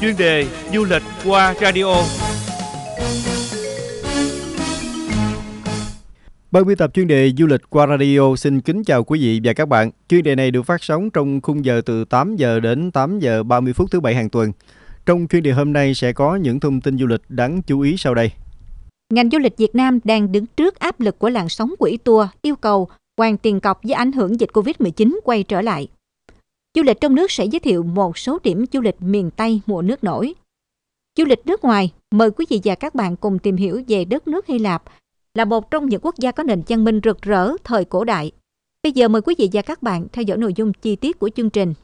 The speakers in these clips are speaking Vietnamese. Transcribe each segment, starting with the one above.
chuyên đề du lịch qua radio. Ban biên tập chuyên đề du lịch qua radio xin kính chào quý vị và các bạn. Chuyên đề này được phát sóng trong khung giờ từ 8 giờ đến 8 giờ 30 phút thứ bảy hàng tuần. Trong chuyên đề hôm nay sẽ có những thông tin du lịch đáng chú ý sau đây. Ngành du lịch Việt Nam đang đứng trước áp lực của làn sóng quỹ tour yêu cầu hoàn tiền cọc do ảnh hưởng dịch Covid-19 quay trở lại du lịch trong nước sẽ giới thiệu một số điểm du lịch miền Tây mùa nước nổi. Du lịch nước ngoài, mời quý vị và các bạn cùng tìm hiểu về đất nước Hy Lạp, là một trong những quốc gia có nền văn minh rực rỡ thời cổ đại. Bây giờ mời quý vị và các bạn theo dõi nội dung chi tiết của chương trình.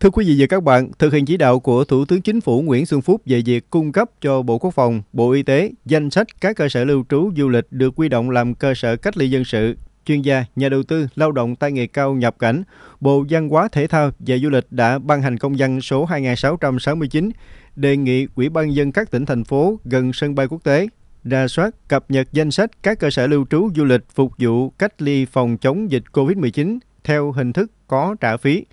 Thưa quý vị và các bạn, thực hiện chỉ đạo của Thủ tướng Chính phủ Nguyễn Xuân Phúc về việc cung cấp cho Bộ Quốc phòng, Bộ Y tế danh sách các cơ sở lưu trú du lịch được quy động làm cơ sở cách ly dân sự chuyên gia, nhà đầu tư, lao động tay nghề cao nhập cảnh, Bộ Văn hóa Thể thao và Du lịch đã ban hành công văn số 2669 đề nghị Ủy ban dân các tỉnh thành phố gần sân bay quốc tế ra soát cập nhật danh sách các cơ sở lưu trú du lịch phục vụ cách ly phòng chống dịch COVID-19 theo hình thức có trả phí.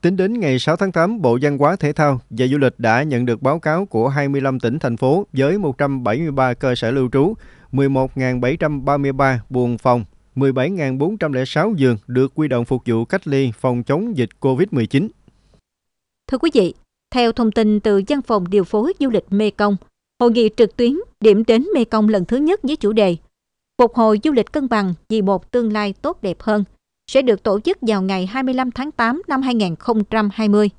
Tính đến ngày 6 tháng 8, Bộ Văn hóa Thể thao và Du lịch đã nhận được báo cáo của 25 tỉnh thành phố với 173 cơ sở lưu trú, 11.733 buồng phòng 17.406 giường được quy động phục vụ cách ly phòng chống dịch COVID-19. Thưa quý vị, theo thông tin từ Văn phòng Điều phối Du lịch Mekong, hội nghị trực tuyến điểm đến Mekong lần thứ nhất với chủ đề Phục hồi du lịch cân bằng vì một tương lai tốt đẹp hơn sẽ được tổ chức vào ngày 25 tháng 8 năm 2020.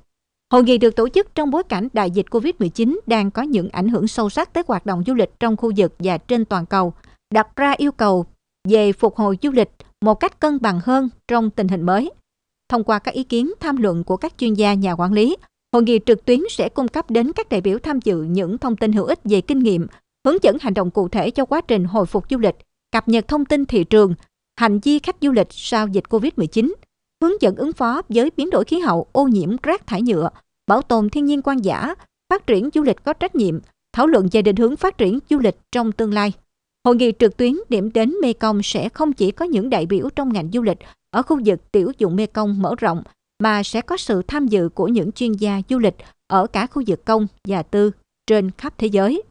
Hội nghị được tổ chức trong bối cảnh đại dịch COVID-19 đang có những ảnh hưởng sâu sắc tới hoạt động du lịch trong khu vực và trên toàn cầu, đặt ra yêu cầu về phục hồi du lịch một cách cân bằng hơn trong tình hình mới. Thông qua các ý kiến tham luận của các chuyên gia nhà quản lý, hội nghị trực tuyến sẽ cung cấp đến các đại biểu tham dự những thông tin hữu ích về kinh nghiệm, hướng dẫn hành động cụ thể cho quá trình hồi phục du lịch, cập nhật thông tin thị trường, hành vi khách du lịch sau dịch COVID-19, hướng dẫn ứng phó với biến đổi khí hậu, ô nhiễm rác thải nhựa, bảo tồn thiên nhiên quan giả, phát triển du lịch có trách nhiệm, thảo luận về định hướng phát triển du lịch trong tương lai. Hội nghị trực tuyến điểm đến Mekong sẽ không chỉ có những đại biểu trong ngành du lịch ở khu vực tiểu dụng Mekong mở rộng, mà sẽ có sự tham dự của những chuyên gia du lịch ở cả khu vực công và tư trên khắp thế giới.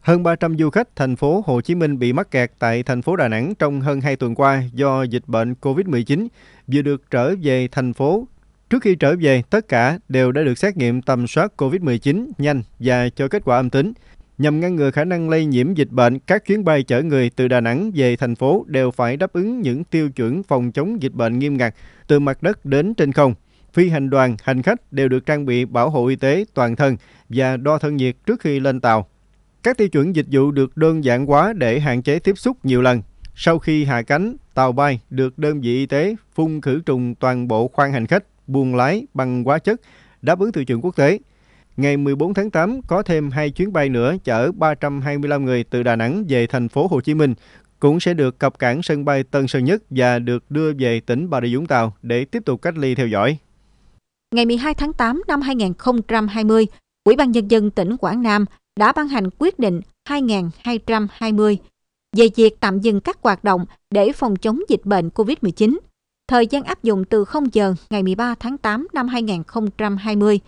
Hơn 300 du khách thành phố Hồ Chí Minh bị mắc kẹt tại thành phố Đà Nẵng trong hơn 2 tuần qua do dịch bệnh COVID-19 vừa được trở về thành phố. Trước khi trở về, tất cả đều đã được xét nghiệm tầm soát COVID-19 nhanh và cho kết quả âm tính. Nhằm ngăn ngừa khả năng lây nhiễm dịch bệnh, các chuyến bay chở người từ Đà Nẵng về thành phố đều phải đáp ứng những tiêu chuẩn phòng chống dịch bệnh nghiêm ngặt từ mặt đất đến trên không. Phi hành đoàn, hành khách đều được trang bị bảo hộ y tế toàn thân và đo thân nhiệt trước khi lên tàu. Các tiêu chuẩn dịch vụ được đơn giản hóa để hạn chế tiếp xúc nhiều lần. Sau khi hạ cánh, tàu bay được đơn vị y tế phun khử trùng toàn bộ khoang hành khách, buồng lái bằng hóa chất đáp ứng tiêu chuẩn quốc tế. Ngày 14 tháng 8 có thêm hai chuyến bay nữa chở 325 người từ Đà Nẵng về thành phố Hồ Chí Minh cũng sẽ được cập cảng sân bay Tân Sơn Nhất và được đưa về tỉnh Bà Rịa Vũng Tàu để tiếp tục cách ly theo dõi. Ngày 12 tháng 8 năm 2020, Ủy ban Nhân dân tỉnh Quảng Nam đã ban hành quyết định 2220 về việc tạm dừng các hoạt động để phòng chống dịch bệnh COVID-19. Thời gian áp dụng từ 0 giờ ngày 13 tháng 8 năm 2020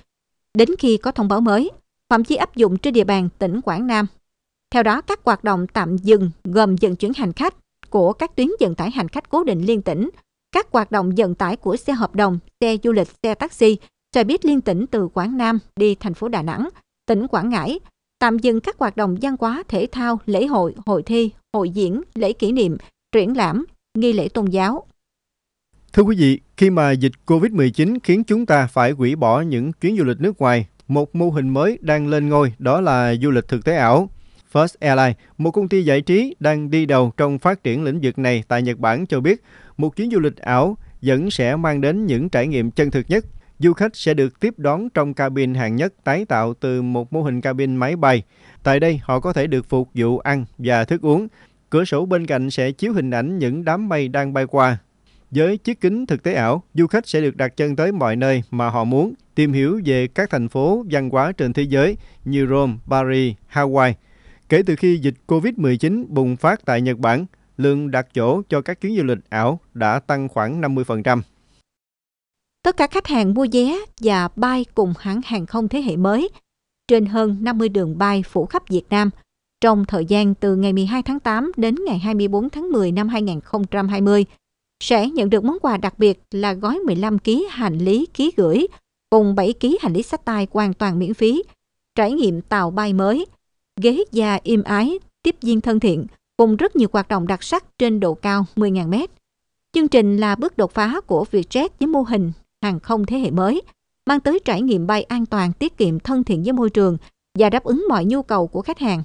đến khi có thông báo mới, phạm vi áp dụng trên địa bàn tỉnh Quảng Nam. Theo đó, các hoạt động tạm dừng gồm vận chuyển hành khách của các tuyến vận tải hành khách cố định liên tỉnh, các hoạt động vận tải của xe hợp đồng, xe du lịch, xe taxi, xe buýt liên tỉnh từ Quảng Nam đi thành phố Đà Nẵng, tỉnh Quảng Ngãi, tạm dừng các hoạt động văn hóa, thể thao, lễ hội, hội thi, hội diễn, lễ kỷ niệm, triển lãm, nghi lễ tôn giáo, Thưa quý vị, khi mà dịch COVID-19 khiến chúng ta phải hủy bỏ những chuyến du lịch nước ngoài, một mô hình mới đang lên ngôi đó là du lịch thực tế ảo. First Airline, một công ty giải trí đang đi đầu trong phát triển lĩnh vực này tại Nhật Bản cho biết, một chuyến du lịch ảo vẫn sẽ mang đến những trải nghiệm chân thực nhất. Du khách sẽ được tiếp đón trong cabin hạng nhất tái tạo từ một mô hình cabin máy bay. Tại đây, họ có thể được phục vụ ăn và thức uống. Cửa sổ bên cạnh sẽ chiếu hình ảnh những đám mây đang bay qua, với chiếc kính thực tế ảo, du khách sẽ được đặt chân tới mọi nơi mà họ muốn, tìm hiểu về các thành phố văn hóa trên thế giới như Rome, Paris, Hawaii. Kể từ khi dịch COVID-19 bùng phát tại Nhật Bản, lượng đặt chỗ cho các chuyến du lịch ảo đã tăng khoảng 50%. Tất cả khách hàng mua vé và bay cùng hãng hàng không thế hệ mới trên hơn 50 đường bay phủ khắp Việt Nam trong thời gian từ ngày 12 tháng 8 đến ngày 24 tháng 10 năm 2020 sẽ nhận được món quà đặc biệt là gói 15 kg hành lý ký gửi cùng 7 kg hành lý sách tay hoàn toàn miễn phí, trải nghiệm tàu bay mới, ghế da im ái, tiếp viên thân thiện cùng rất nhiều hoạt động đặc sắc trên độ cao 10.000 mét. Chương trình là bước đột phá của Vietjet với mô hình hàng không thế hệ mới, mang tới trải nghiệm bay an toàn, tiết kiệm, thân thiện với môi trường và đáp ứng mọi nhu cầu của khách hàng.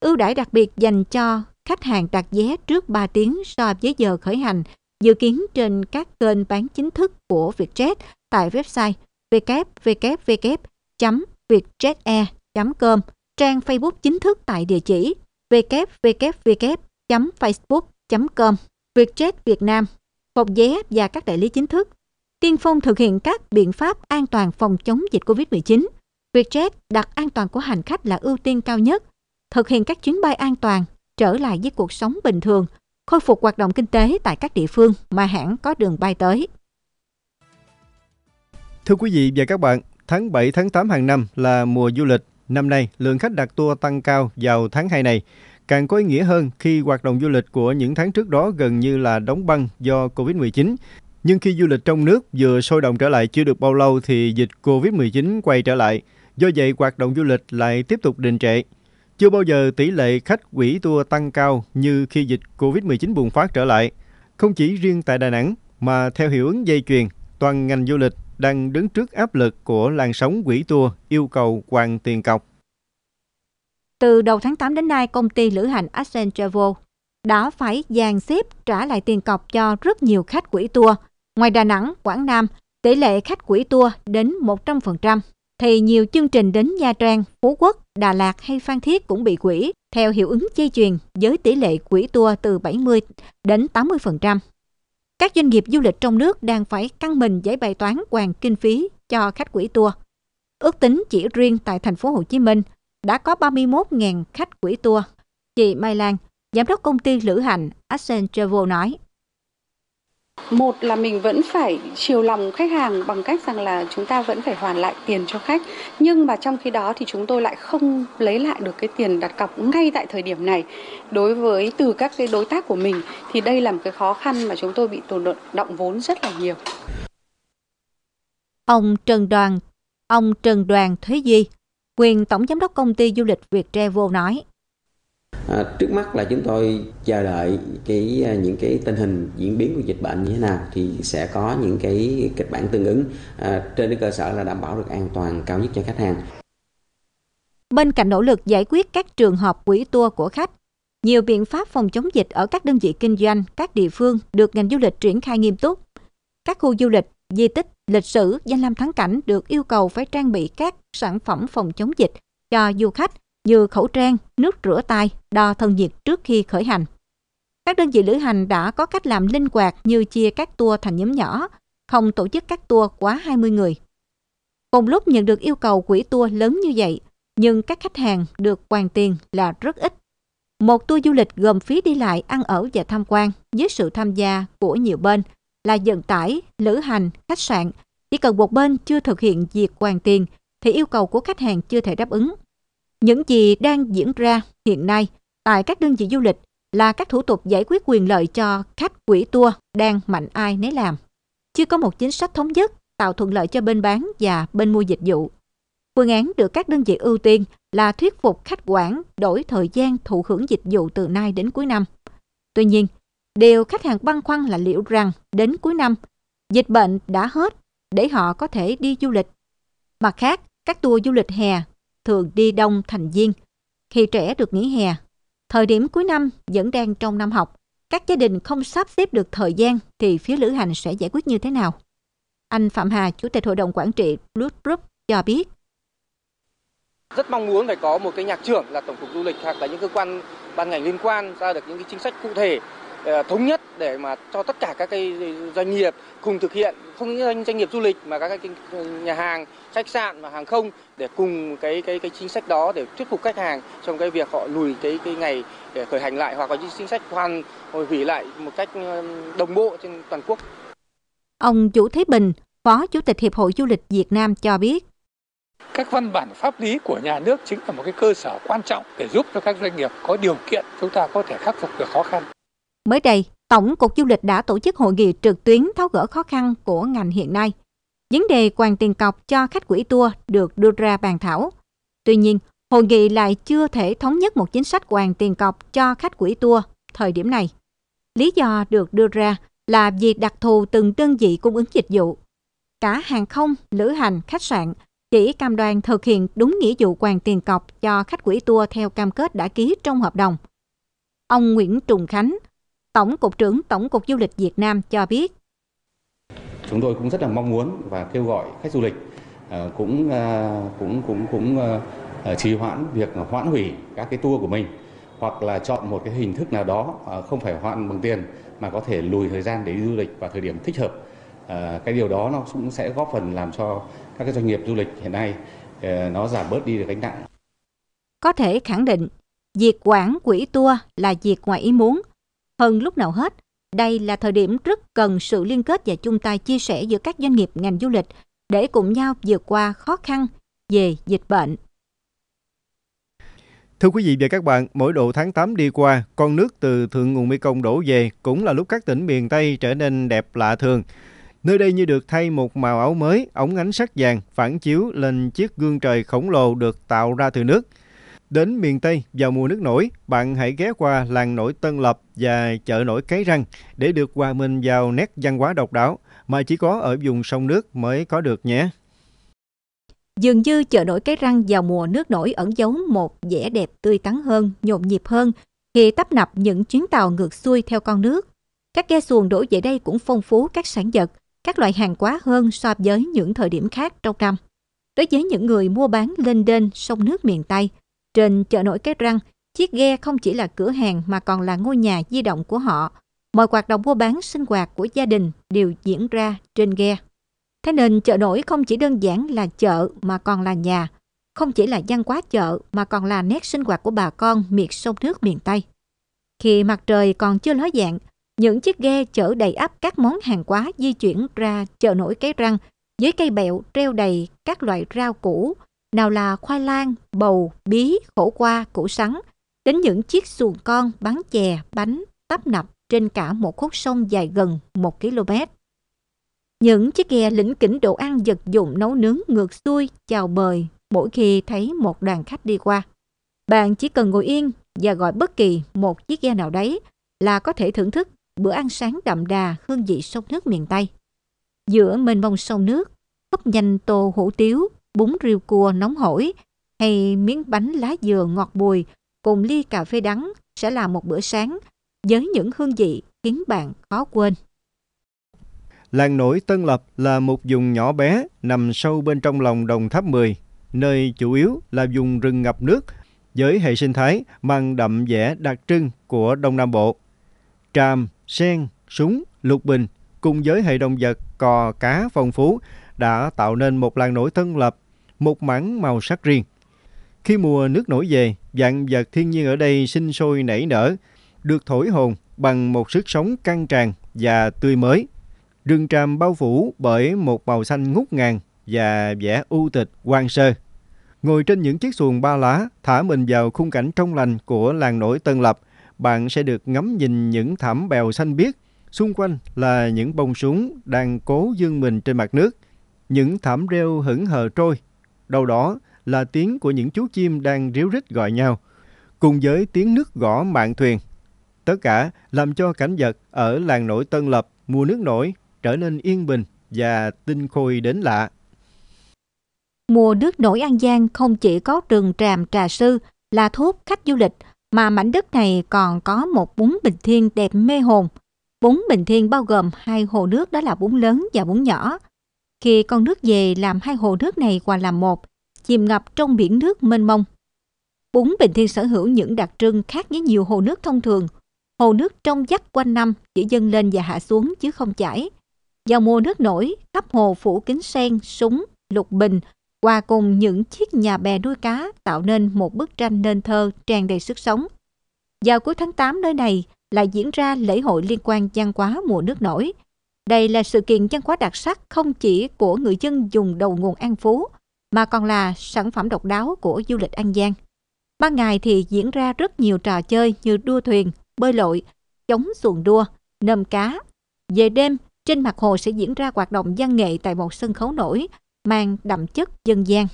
Ưu đãi đặc biệt dành cho khách hàng đặt vé trước 3 tiếng so với giờ khởi hành dự kiến trên các kênh bán chính thức của Vietjet tại website www.vietjetair.com, e trang Facebook chính thức tại địa chỉ www.facebook.com Vietjet Việt Nam, phòng vé và các đại lý chính thức. Tiên phong thực hiện các biện pháp an toàn phòng chống dịch COVID-19. Vietjet đặt an toàn của hành khách là ưu tiên cao nhất, thực hiện các chuyến bay an toàn, trở lại với cuộc sống bình thường – khôi phục hoạt động kinh tế tại các địa phương mà hãng có đường bay tới. Thưa quý vị và các bạn, tháng 7 tháng 8 hàng năm là mùa du lịch. Năm nay, lượng khách đặt tour tăng cao vào tháng 2 này. Càng có ý nghĩa hơn khi hoạt động du lịch của những tháng trước đó gần như là đóng băng do Covid-19. Nhưng khi du lịch trong nước vừa sôi động trở lại chưa được bao lâu thì dịch Covid-19 quay trở lại. Do vậy, hoạt động du lịch lại tiếp tục đình trệ. Chưa bao giờ tỷ lệ khách quỹ tour tăng cao như khi dịch COVID-19 bùng phát trở lại. Không chỉ riêng tại Đà Nẵng, mà theo hiệu ứng dây chuyền, toàn ngành du lịch đang đứng trước áp lực của làn sóng quỹ tour yêu cầu hoàn tiền cọc. Từ đầu tháng 8 đến nay, công ty lữ hành Ascent Travel đã phải dàn xếp trả lại tiền cọc cho rất nhiều khách quỹ tour. Ngoài Đà Nẵng, Quảng Nam, tỷ lệ khách quỹ tour đến 100% thì nhiều chương trình đến Nha Trang, Phú Quốc, Đà Lạt hay Phan Thiết cũng bị quỹ theo hiệu ứng dây chuyền với tỷ lệ quỹ tour từ 70 đến 80%. Các doanh nghiệp du lịch trong nước đang phải căng mình giải bài toán hoàn kinh phí cho khách quỹ tour. Ước tính chỉ riêng tại thành phố Hồ Chí Minh đã có 31.000 khách quỹ tour. Chị Mai Lan, giám đốc công ty lữ hành Ascent Travel nói. Một là mình vẫn phải chiều lòng khách hàng bằng cách rằng là chúng ta vẫn phải hoàn lại tiền cho khách Nhưng mà trong khi đó thì chúng tôi lại không lấy lại được cái tiền đặt cọc ngay tại thời điểm này Đối với từ các cái đối tác của mình thì đây là một cái khó khăn mà chúng tôi bị tồn động vốn rất là nhiều Ông Trần Đoàn, ông Trần Đoàn Thế Di, quyền tổng giám đốc công ty du lịch Việt Travel nói À, trước mắt là chúng tôi chờ đợi cái à, những cái tình hình diễn biến của dịch bệnh như thế nào thì sẽ có những cái kịch bản tương ứng à, trên cái cơ sở là đảm bảo được an toàn cao nhất cho khách hàng. Bên cạnh nỗ lực giải quyết các trường hợp quỹ tour của khách, nhiều biện pháp phòng chống dịch ở các đơn vị kinh doanh, các địa phương được ngành du lịch triển khai nghiêm túc. Các khu du lịch, di tích, lịch sử, danh lam thắng cảnh được yêu cầu phải trang bị các sản phẩm phòng chống dịch cho du khách như khẩu trang, nước rửa tay, đo thân nhiệt trước khi khởi hành. Các đơn vị lữ hành đã có cách làm linh hoạt như chia các tour thành nhóm nhỏ, không tổ chức các tour quá 20 người. Cùng lúc nhận được yêu cầu quỹ tour lớn như vậy, nhưng các khách hàng được hoàn tiền là rất ít. Một tour du lịch gồm phí đi lại, ăn ở và tham quan với sự tham gia của nhiều bên là vận tải, lữ hành, khách sạn. Chỉ cần một bên chưa thực hiện việc hoàn tiền thì yêu cầu của khách hàng chưa thể đáp ứng. Những gì đang diễn ra hiện nay tại các đơn vị du lịch là các thủ tục giải quyết quyền lợi cho khách quỹ tour đang mạnh ai nấy làm. Chưa có một chính sách thống nhất tạo thuận lợi cho bên bán và bên mua dịch vụ. Phương án được các đơn vị ưu tiên là thuyết phục khách quản đổi thời gian thụ hưởng dịch vụ từ nay đến cuối năm. Tuy nhiên, điều khách hàng băn khoăn là liệu rằng đến cuối năm, dịch bệnh đã hết để họ có thể đi du lịch. Mặt khác, các tour du lịch hè thường đi đông thành viên. Khi trẻ được nghỉ hè, thời điểm cuối năm vẫn đang trong năm học, các gia đình không sắp xếp được thời gian thì phía lữ hành sẽ giải quyết như thế nào? Anh Phạm Hà, Chủ tịch Hội đồng Quản trị blue Group cho biết. Rất mong muốn phải có một cái nhạc trưởng là Tổng cục Du lịch hoặc là những cơ quan ban ngành liên quan ra được những cái chính sách cụ thể Ờ, thống nhất để mà cho tất cả các cái doanh nghiệp cùng thực hiện không những doanh nghiệp du lịch mà các cái nhà hàng khách sạn và hàng không để cùng cái cái cái chính sách đó để thuyết phục khách hàng trong cái việc họ lùi cái cái ngày để khởi hành lại hoặc có những chính sách hoàn hồi hủy lại một cách ờ, đồng bộ trên toàn quốc. Ông Vũ Thế Bình, Phó Chủ tịch Hiệp hội Du lịch Việt Nam cho biết các văn bản pháp lý của nhà nước chính là một cái cơ sở quan trọng để giúp cho các doanh nghiệp có điều kiện chúng ta có thể khắc phục được khó khăn Mới đây, Tổng cục Du lịch đã tổ chức hội nghị trực tuyến tháo gỡ khó khăn của ngành hiện nay. Vấn đề hoàn tiền cọc cho khách quỹ tour được đưa ra bàn thảo. Tuy nhiên, hội nghị lại chưa thể thống nhất một chính sách hoàn tiền cọc cho khách quỹ tour thời điểm này. Lý do được đưa ra là vì đặc thù từng đơn vị cung ứng dịch vụ. Cả hàng không, lữ hành, khách sạn chỉ cam đoan thực hiện đúng nghĩa vụ hoàn tiền cọc cho khách quỹ tour theo cam kết đã ký trong hợp đồng. Ông Nguyễn Trùng Khánh, Tổng cục trưởng Tổng cục Du lịch Việt Nam cho biết. Chúng tôi cũng rất là mong muốn và kêu gọi khách du lịch à, à, cũng cũng cũng cũng à, trì hoãn việc hoãn hủy các cái tour của mình hoặc là chọn một cái hình thức nào đó không phải hoãn bằng tiền mà có thể lùi thời gian để đi du lịch vào thời điểm thích hợp. Cái điều đó nó cũng sẽ góp phần làm cho các cái doanh nghiệp du lịch hiện nay nó giảm bớt đi được gánh nặng. Có thể khẳng định, việc quản quỹ tour là việc ngoài ý muốn hơn lúc nào hết, đây là thời điểm rất cần sự liên kết và chung tay chia sẻ giữa các doanh nghiệp ngành du lịch để cùng nhau vượt qua khó khăn về dịch bệnh. Thưa quý vị và các bạn, mỗi độ tháng 8 đi qua, con nước từ thượng nguồn Mekong đổ về cũng là lúc các tỉnh miền Tây trở nên đẹp lạ thường. Nơi đây như được thay một màu áo mới, ống ánh sắc vàng phản chiếu lên chiếc gương trời khổng lồ được tạo ra từ nước – Đến miền Tây vào mùa nước nổi, bạn hãy ghé qua làng nổi Tân Lập và chợ nổi Cái Răng để được hòa mình vào nét văn hóa độc đáo mà chỉ có ở vùng sông nước mới có được nhé. Dường như chợ nổi Cái Răng vào mùa nước nổi ẩn giấu một vẻ đẹp tươi tắn hơn, nhộn nhịp hơn khi tấp nập những chuyến tàu ngược xuôi theo con nước. Các ghe xuồng đổ về đây cũng phong phú các sản vật, các loại hàng quá hơn so với những thời điểm khác trong năm. Đối với những người mua bán lên đên sông nước miền Tây – trên chợ nổi Cái Răng, chiếc ghe không chỉ là cửa hàng mà còn là ngôi nhà di động của họ. Mọi hoạt động mua bán sinh hoạt của gia đình đều diễn ra trên ghe. Thế nên chợ nổi không chỉ đơn giản là chợ mà còn là nhà, không chỉ là văn hóa chợ mà còn là nét sinh hoạt của bà con miệt sông nước miền Tây. Khi mặt trời còn chưa ló dạng, những chiếc ghe chở đầy ắp các món hàng quá di chuyển ra chợ nổi cái răng dưới cây bẹo treo đầy các loại rau củ, nào là khoai lang, bầu, bí, khổ qua, củ sắn, đến những chiếc xuồng con bán chè, bánh, tấp nập trên cả một khúc sông dài gần 1 km. Những chiếc ghe lĩnh kỉnh đồ ăn vật dụng nấu nướng ngược xuôi chào bời mỗi khi thấy một đoàn khách đi qua. Bạn chỉ cần ngồi yên và gọi bất kỳ một chiếc ghe nào đấy là có thể thưởng thức bữa ăn sáng đậm đà hương vị sông nước miền Tây. Giữa mênh mông sông nước, hấp nhanh tô hủ tiếu, bún riêu cua nóng hổi hay miếng bánh lá dừa ngọt bùi cùng ly cà phê đắng sẽ là một bữa sáng với những hương vị khiến bạn khó quên. Làng nổi Tân Lập là một vùng nhỏ bé nằm sâu bên trong lòng Đồng Tháp 10, nơi chủ yếu là vùng rừng ngập nước với hệ sinh thái mang đậm vẻ đặc trưng của Đông Nam Bộ. Tràm, sen, súng, lục bình cùng với hệ động vật cò cá phong phú đã tạo nên một làng nổi Tân Lập một mảng màu sắc riêng. Khi mùa nước nổi về, dạng vật thiên nhiên ở đây sinh sôi nảy nở, được thổi hồn bằng một sức sống căng tràn và tươi mới. Rừng tràm bao phủ bởi một màu xanh ngút ngàn và vẻ u tịch quang sơ. Ngồi trên những chiếc xuồng ba lá, thả mình vào khung cảnh trong lành của làng nổi Tân Lập, bạn sẽ được ngắm nhìn những thảm bèo xanh biếc. Xung quanh là những bông súng đang cố dương mình trên mặt nước. Những thảm rêu hững hờ trôi Đâu đó là tiếng của những chú chim đang ríu rít gọi nhau, cùng với tiếng nước gõ mạng thuyền. Tất cả làm cho cảnh vật ở làng nổi Tân Lập mùa nước nổi trở nên yên bình và tinh khôi đến lạ. Mùa nước nổi An Giang không chỉ có rừng tràm trà sư là thuốc khách du lịch, mà mảnh đất này còn có một bún bình thiên đẹp mê hồn. Bún bình thiên bao gồm hai hồ nước đó là bún lớn và bún nhỏ khi con nước về làm hai hồ nước này hòa làm một, chìm ngập trong biển nước mênh mông. Bún Bình Thiên sở hữu những đặc trưng khác với nhiều hồ nước thông thường. Hồ nước trong vắt quanh năm chỉ dâng lên và hạ xuống chứ không chảy. Vào mùa nước nổi, khắp hồ phủ kính sen, súng, lục bình, hòa cùng những chiếc nhà bè nuôi cá tạo nên một bức tranh nên thơ tràn đầy sức sống. Vào cuối tháng 8 nơi này lại diễn ra lễ hội liên quan văn hóa mùa nước nổi – đây là sự kiện văn hóa đặc sắc không chỉ của người dân dùng đầu nguồn An Phú, mà còn là sản phẩm độc đáo của du lịch An Giang. Ban ngày thì diễn ra rất nhiều trò chơi như đua thuyền, bơi lội, chống xuồng đua, nâm cá. Về đêm, trên mặt hồ sẽ diễn ra hoạt động văn nghệ tại một sân khấu nổi, mang đậm chất dân gian.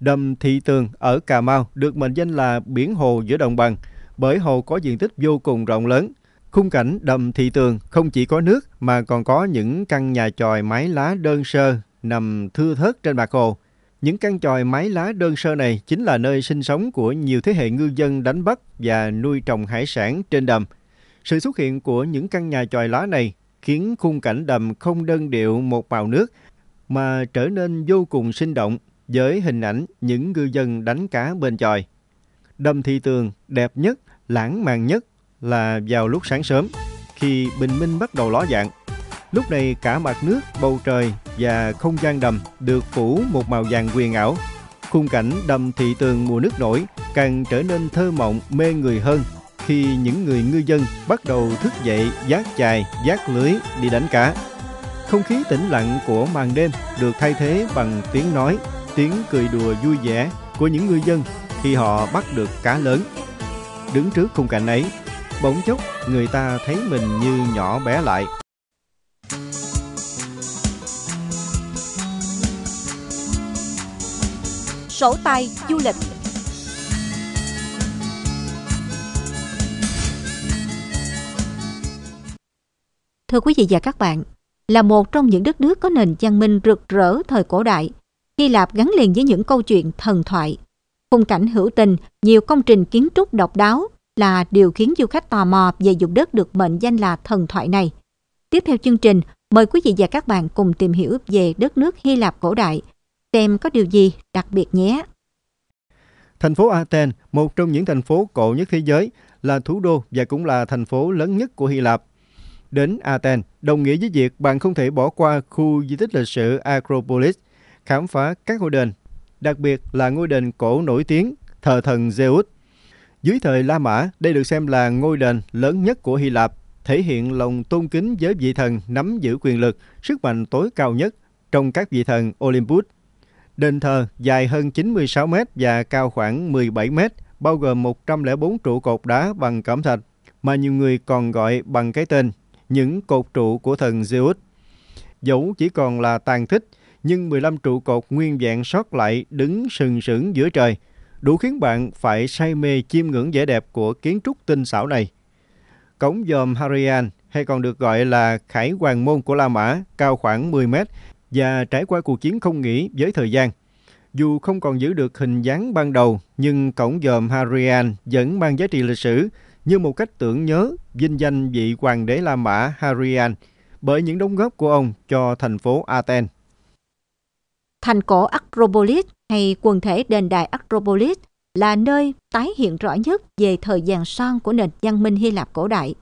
Đầm Thị Tường ở Cà Mau được mệnh danh là biển hồ giữa đồng bằng bởi hồ có diện tích vô cùng rộng lớn, Khung cảnh đầm thị tường không chỉ có nước mà còn có những căn nhà tròi mái lá đơn sơ nằm thưa thớt trên bạc hồ. Những căn tròi mái lá đơn sơ này chính là nơi sinh sống của nhiều thế hệ ngư dân đánh bắt và nuôi trồng hải sản trên đầm. Sự xuất hiện của những căn nhà tròi lá này khiến khung cảnh đầm không đơn điệu một màu nước mà trở nên vô cùng sinh động với hình ảnh những ngư dân đánh cá bên tròi. Đầm thị tường đẹp nhất, lãng mạn nhất là vào lúc sáng sớm, khi bình minh bắt đầu ló dạng. Lúc này cả mặt nước, bầu trời và không gian đầm được phủ một màu vàng quyền ảo. Khung cảnh đầm thị tường mùa nước nổi càng trở nên thơ mộng mê người hơn khi những người ngư dân bắt đầu thức dậy giác chài, giác lưới đi đánh cá. Không khí tĩnh lặng của màn đêm được thay thế bằng tiếng nói, tiếng cười đùa vui vẻ của những ngư dân khi họ bắt được cá lớn. Đứng trước khung cảnh ấy, bỗng chốc người ta thấy mình như nhỏ bé lại sổ tay du lịch Thưa quý vị và các bạn, là một trong những đất nước có nền văn minh rực rỡ thời cổ đại, Hy Lạp gắn liền với những câu chuyện thần thoại. Khung cảnh hữu tình, nhiều công trình kiến trúc độc đáo, là điều khiến du khách tò mò về vùng đất được mệnh danh là thần thoại này. Tiếp theo chương trình, mời quý vị và các bạn cùng tìm hiểu về đất nước Hy Lạp cổ đại, xem có điều gì đặc biệt nhé. Thành phố Athens, một trong những thành phố cổ nhất thế giới, là thủ đô và cũng là thành phố lớn nhất của Hy Lạp. Đến Athens, đồng nghĩa với việc bạn không thể bỏ qua khu di tích lịch sử Acropolis, khám phá các ngôi đền, đặc biệt là ngôi đền cổ nổi tiếng thờ thần Zeus – dưới thời La Mã, đây được xem là ngôi đền lớn nhất của Hy Lạp, thể hiện lòng tôn kính với vị thần nắm giữ quyền lực, sức mạnh tối cao nhất trong các vị thần Olympus. Đền thờ dài hơn 96 m và cao khoảng 17 m, bao gồm 104 trụ cột đá bằng cẩm thạch, mà nhiều người còn gọi bằng cái tên những cột trụ của thần Zeus. Dẫu chỉ còn là tàn tích, nhưng 15 trụ cột nguyên vẹn sót lại đứng sừng sững giữa trời – đủ khiến bạn phải say mê chiêm ngưỡng vẻ đẹp của kiến trúc tinh xảo này. Cổng dòm Harian hay còn được gọi là Khải Hoàng Môn của La Mã, cao khoảng 10 mét và trải qua cuộc chiến không nghỉ với thời gian. Dù không còn giữ được hình dáng ban đầu, nhưng cổng dòm Harian vẫn mang giá trị lịch sử như một cách tưởng nhớ vinh danh vị hoàng đế La Mã Harian bởi những đóng góp của ông cho thành phố Athens. Thành cổ Acropolis hay quần thể đền đài Acropolis là nơi tái hiện rõ nhất về thời gian son của nền văn minh Hy Lạp cổ đại.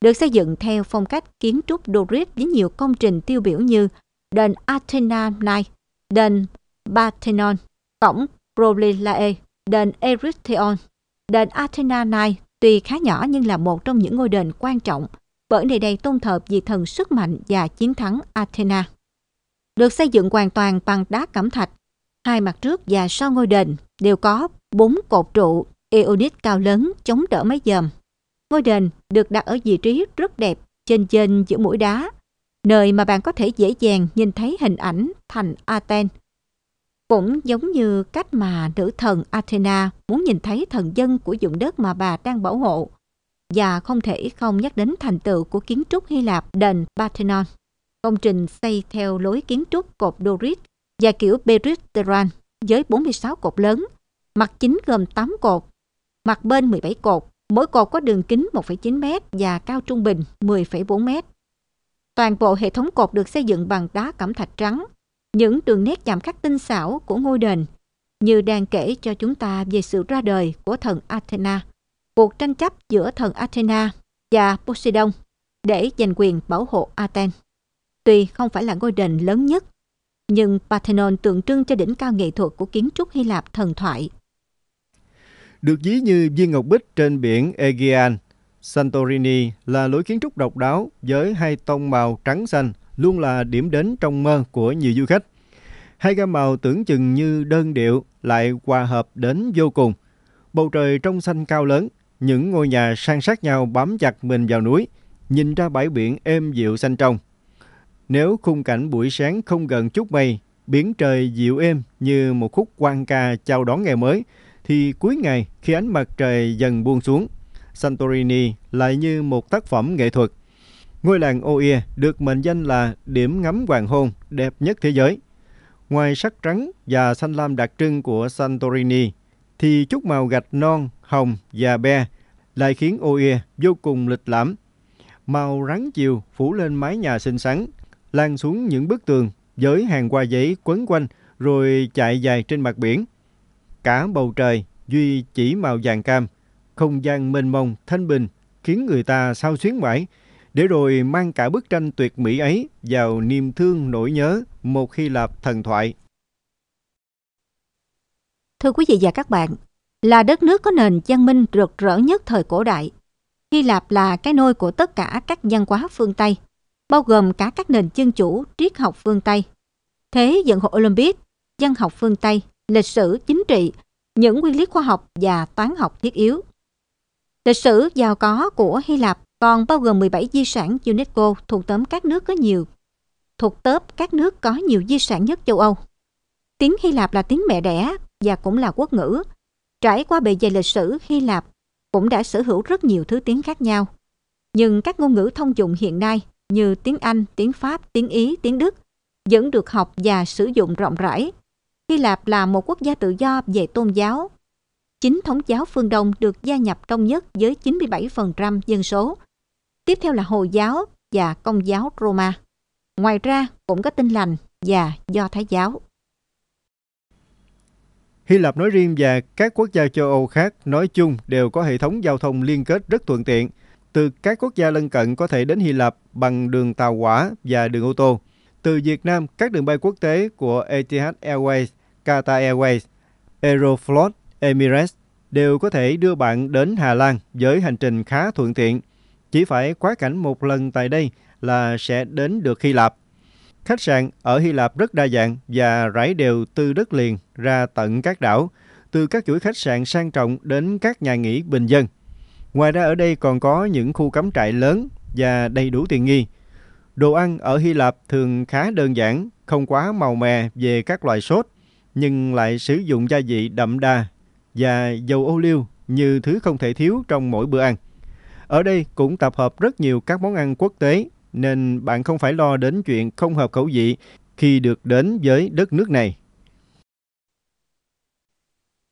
Được xây dựng theo phong cách kiến trúc Doric với nhiều công trình tiêu biểu như đền Athena Nike, đền Parthenon, cổng Prolilae, đền Erytheon. Đền Athena Nike tuy khá nhỏ nhưng là một trong những ngôi đền quan trọng bởi nơi đây tôn thờ vị thần sức mạnh và chiến thắng Athena được xây dựng hoàn toàn bằng đá cẩm thạch. Hai mặt trước và sau ngôi đền đều có bốn cột trụ Eonic cao lớn chống đỡ mái dầm. Ngôi đền được đặt ở vị trí rất đẹp trên trên giữa mũi đá, nơi mà bạn có thể dễ dàng nhìn thấy hình ảnh thành Athens. Cũng giống như cách mà nữ thần Athena muốn nhìn thấy thần dân của dụng đất mà bà đang bảo hộ và không thể không nhắc đến thành tựu của kiến trúc Hy Lạp đền Parthenon. Công trình xây theo lối kiến trúc cột Doric và kiểu Beriteran với 46 cột lớn, mặt chính gồm 8 cột, mặt bên 17 cột, mỗi cột có đường kính 1,9 m và cao trung bình 10,4 m. Toàn bộ hệ thống cột được xây dựng bằng đá cẩm thạch trắng, những đường nét chạm khắc tinh xảo của ngôi đền như đang kể cho chúng ta về sự ra đời của thần Athena, cuộc tranh chấp giữa thần Athena và Poseidon để giành quyền bảo hộ Athens. Tuy không phải là ngôi đền lớn nhất, nhưng Parthenon tượng trưng cho đỉnh cao nghệ thuật của kiến trúc Hy Lạp thần thoại. Được ví như viên ngọc bích trên biển Aegean, Santorini là lối kiến trúc độc đáo với hai tông màu trắng xanh luôn là điểm đến trong mơ của nhiều du khách. Hai gam màu tưởng chừng như đơn điệu lại hòa hợp đến vô cùng. Bầu trời trong xanh cao lớn, những ngôi nhà san sát nhau bám chặt mình vào núi, nhìn ra bãi biển êm dịu xanh trong. Nếu khung cảnh buổi sáng không gần chút mây, biển trời dịu êm như một khúc quan ca chào đón ngày mới, thì cuối ngày khi ánh mặt trời dần buông xuống, Santorini lại như một tác phẩm nghệ thuật. Ngôi làng Oia được mệnh danh là điểm ngắm hoàng hôn đẹp nhất thế giới. Ngoài sắc trắng và xanh lam đặc trưng của Santorini, thì chút màu gạch non, hồng và be lại khiến Oia vô cùng lịch lãm. Màu rắn chiều phủ lên mái nhà xinh xắn, lan xuống những bức tường với hàng hoa giấy quấn quanh rồi chạy dài trên mặt biển. Cả bầu trời duy chỉ màu vàng cam, không gian mênh mông, thanh bình khiến người ta sao xuyến mãi, để rồi mang cả bức tranh tuyệt mỹ ấy vào niềm thương nỗi nhớ một khi Lạp thần thoại. Thưa quý vị và các bạn, là đất nước có nền văn minh rực rỡ nhất thời cổ đại. Hy Lạp là cái nôi của tất cả các văn hóa phương Tây – bao gồm cả các nền dân chủ triết học phương Tây. Thế vận hội Olympic, dân học phương Tây, lịch sử chính trị, những nguyên lý khoa học và toán học thiết yếu. Lịch sử giàu có của Hy Lạp còn bao gồm 17 di sản UNESCO thuộc tóm các nước có nhiều thuộc tớp các nước có nhiều di sản nhất châu Âu. Tiếng Hy Lạp là tiếng mẹ đẻ và cũng là quốc ngữ. Trải qua bề dày lịch sử, Hy Lạp cũng đã sở hữu rất nhiều thứ tiếng khác nhau. Nhưng các ngôn ngữ thông dụng hiện nay như tiếng Anh, tiếng Pháp, tiếng Ý, tiếng Đức vẫn được học và sử dụng rộng rãi. Hy Lạp là một quốc gia tự do về tôn giáo. Chính thống giáo phương Đông được gia nhập đông nhất với 97% dân số. Tiếp theo là Hồi giáo và Công giáo Roma. Ngoài ra cũng có Tin lành và Do Thái giáo. Hy Lạp nói riêng và các quốc gia châu Âu khác nói chung đều có hệ thống giao thông liên kết rất thuận tiện – từ các quốc gia lân cận có thể đến Hy Lạp bằng đường tàu hỏa và đường ô tô. Từ Việt Nam, các đường bay quốc tế của Etihad Airways, Qatar Airways, Aeroflot, Emirates đều có thể đưa bạn đến Hà Lan với hành trình khá thuận tiện. Chỉ phải quá cảnh một lần tại đây là sẽ đến được Hy Lạp. Khách sạn ở Hy Lạp rất đa dạng và rải đều từ đất liền ra tận các đảo, từ các chuỗi khách sạn sang trọng đến các nhà nghỉ bình dân. Ngoài ra ở đây còn có những khu cắm trại lớn và đầy đủ tiện nghi. Đồ ăn ở Hy Lạp thường khá đơn giản, không quá màu mè về các loại sốt, nhưng lại sử dụng gia vị đậm đà và dầu ô liu như thứ không thể thiếu trong mỗi bữa ăn. Ở đây cũng tập hợp rất nhiều các món ăn quốc tế, nên bạn không phải lo đến chuyện không hợp khẩu vị khi được đến với đất nước này.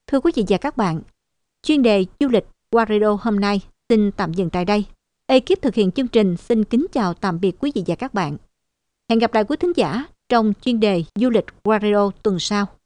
Thưa quý vị và các bạn, chuyên đề du lịch Warrido hôm nay xin tạm dừng tại đây. Ekip thực hiện chương trình xin kính chào tạm biệt quý vị và các bạn. Hẹn gặp lại quý thính giả trong chuyên đề du lịch Warrido tuần sau.